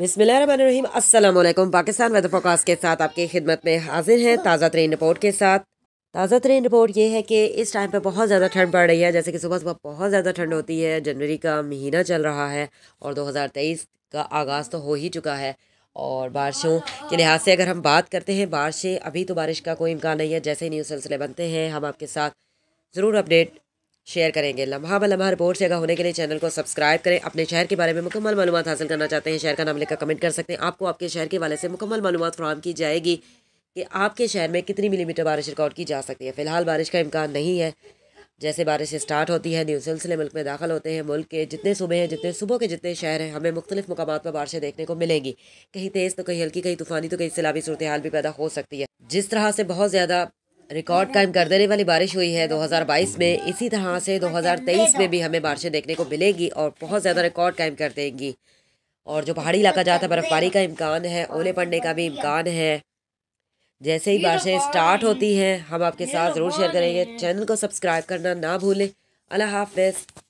बिसमीम अल्लाम Pakistan weather forecast के साथ आपकी खिदमत में हाजिर हैं ताज़ा तरीन रिपोर्ट के साथ ताज़ा तरीन रिपोर्ट ये है कि इस टाइम पर बहुत ज़्यादा ठंड पड़ रही है जैसे कि सुबह सुबह बहुत ज़्यादा ठंड होती है जनवरी का महीना चल रहा है और दो हज़ार तेईस का आगाज़ तो हो ही चुका है और बारिशों के लिहाज से अगर हम बात करते हैं बारिशें अभी तो बारिश का कोई इम्कान नहीं है जैसे ही न्यूज़ सिलसिले बनते हैं हम आपके साथ ज़रूर अपडेट शेयर करेंगे लम्हा लम्हा रिपोर्ट से आगा होने के लिए चैनल को सब्सक्राइब करें अपने शहर के बारे में मुकम्मल मालूम हासिल करना चाहते हैं शहर का नाम लेकर कमेंट कर सकते हैं आपको आपके शहर के वाले से मुकम्मल मालूम फ्राहम की जाएगी कि आपके शहर में कितनी मिलीमीटर बारिश रिकॉर्ड की जा सकती है फिलहाल बारिश का इम्कान नहीं है जैसे बारिश स्टार्ट होती है न्यू सिलसिले मुल्क में दाखिल होते हैं मुल्क के जितने सुबह हैं जितने सुबह के जितने शहर हैं हमें मुख्तलिफ मकाम पर बारिशें देखने को मिलेंगी कहीं तेज़ तो कहीं हल्की कहीं तूफ़ानी तो कहीं सैलाबी सूरत हाल भी पैदा हो सकती है जिस तरह से बहुत ज़्यादा रिकॉर्ड कायम कर देने वाली बारिश हुई है 2022 में इसी तरह से 2023 में भी हमें बारिशें देखने को मिलेंगी और बहुत ज़्यादा रिकॉर्ड कायम कर देंगी और जो पहाड़ी इलाका जाता है बर्फ़बारी का इम्कान है ओले पड़ने का भी इम्कान है जैसे ही बारिशें स्टार्ट होती हैं हम आपके साथ ज़रूर शेयर करेंगे चैनल को सब्सक्राइब करना ना भूलें अल्लाह हाफ